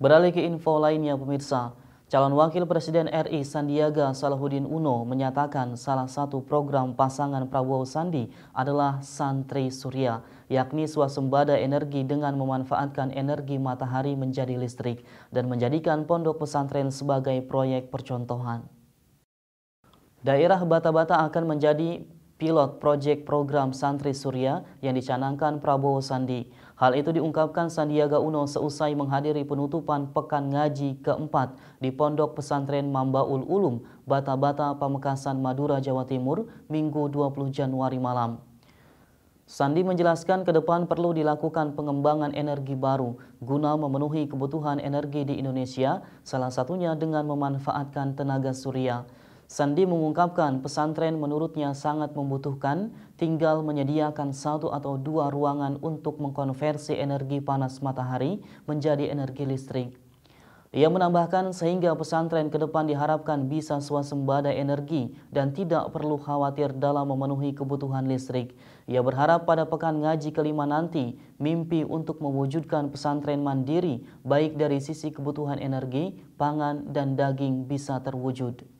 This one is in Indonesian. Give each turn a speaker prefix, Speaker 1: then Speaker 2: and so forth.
Speaker 1: Beralih ke info lainnya pemirsa, calon wakil presiden RI Sandiaga Salahuddin Uno menyatakan salah satu program pasangan Prabowo Sandi adalah Santri Surya, yakni swasembada energi dengan memanfaatkan energi matahari menjadi listrik dan menjadikan pondok pesantren sebagai proyek percontohan. Daerah Bata-Bata akan menjadi pilot proyek program Santri Surya yang dicanangkan Prabowo Sandi. Hal itu diungkapkan Sandiaga Uno seusai menghadiri penutupan Pekan Ngaji keempat di Pondok Pesantren Mambaul Ulum, Bata-Bata, Pamekasan, Madura, Jawa Timur, Minggu 20 Januari malam. Sandi menjelaskan ke depan perlu dilakukan pengembangan energi baru guna memenuhi kebutuhan energi di Indonesia, salah satunya dengan memanfaatkan tenaga surya. Sandi mengungkapkan pesantren menurutnya sangat membutuhkan tinggal menyediakan satu atau dua ruangan untuk mengkonversi energi panas matahari menjadi energi listrik. Ia menambahkan sehingga pesantren ke depan diharapkan bisa swasembada energi dan tidak perlu khawatir dalam memenuhi kebutuhan listrik. Ia berharap pada pekan ngaji kelima nanti, mimpi untuk mewujudkan pesantren mandiri baik dari sisi kebutuhan energi, pangan, dan daging bisa terwujud.